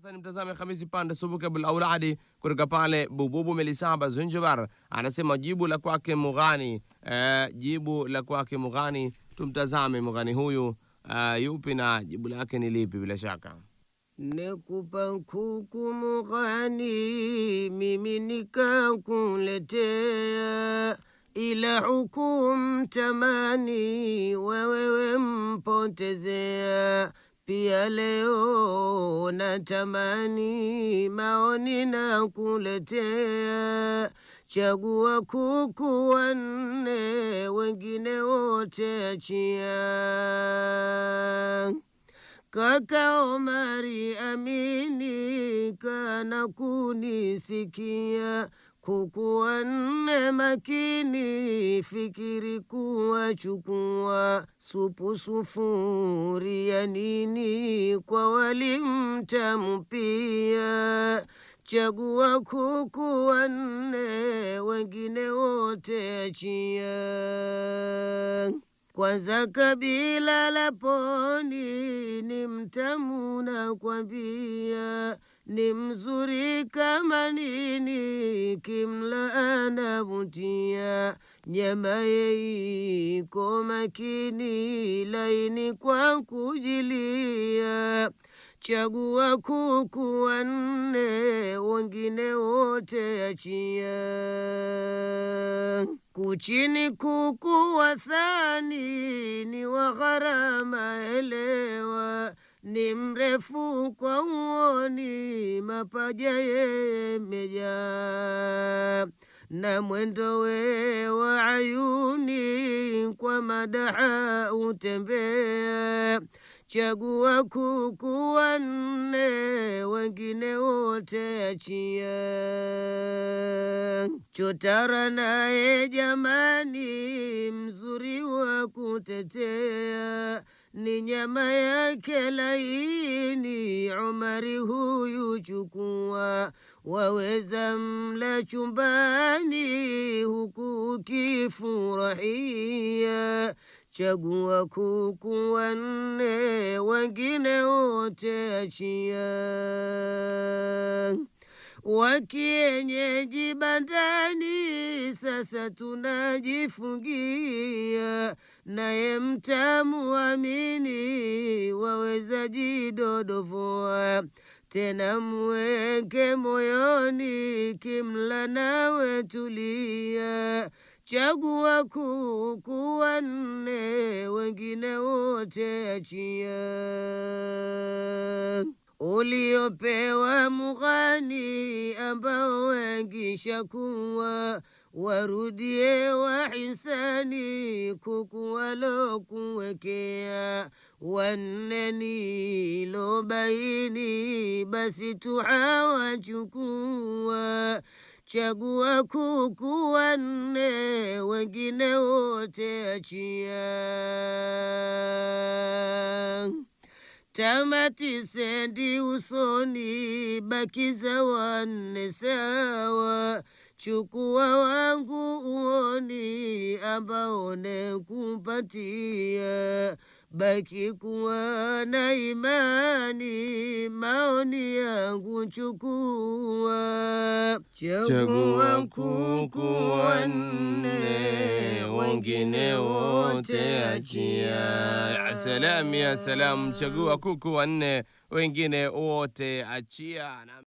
Sasa nimtazame Hamisi Pande Subuke Abul Auladi kutoka pale Bububu Melisaba, Zanzibar, anasema jibu la kwake Mughani. Uh, jibu la kwake Mughani, tumtazame Mughani huyu eh, yupi na jibu lake ni lipi? Bila shaka nekupa kuku Mughani, mimi nikakuletea ila hukum tamani, wewewe mpotezea pia leo natamani maoni na kuletea, chagua kuku wanne, wengine wote achia. Kaka Omari, amini kana kunisikia Huku wanne makini fikiri chukua supu sufuri ya nini kwa walimtamu pia. Chagua kuku wanne, wengine wote achia. Kwanza kabila la poni ni mtamu na kwambia ni mzuri kama nini, kimla anavutia, nyama yeiko makini, laini kwa kujilia. Chagua kuku wanne, wengine wote achia. Kuchini kuku wathani, ni wa gharama, elewa ni mrefu kwa uoni, mapaja yeye na mwendo we wa ayuni, kwa madaha utembea. Chagua kuku wanne, wengine wote achia. Chotara naye jamani, mzuri wa kutetea ni nyama yake laini, Umari huyu chukua, waweza mla chumbani, huku kifurahia. Chagua kuku wanne, wengine wote achia wakienyeji bandani, sasa tunajifungia naye mtamu amini, waweza jidodovoa tena mweke moyoni, kimla nawe tulia. Chagua kuku wanne, wengine wote achia. Uliopewa mughani, ambao wengi shakuwa ورودي وحساني كوك ولوك وكيا ونني لو بيني بس تحاوى شكوى شكوى كوك ون وجنو تاشيا تمتي سندي وصوني بكي زوان Chukua wangu uoni ambao nekupatia, baki kuwa na imani, maoni yangu chukua. Chagua kuku wanne, wengine wote achia. Asalamu ya salamu, chagua kuku wanne, wengine wote achia.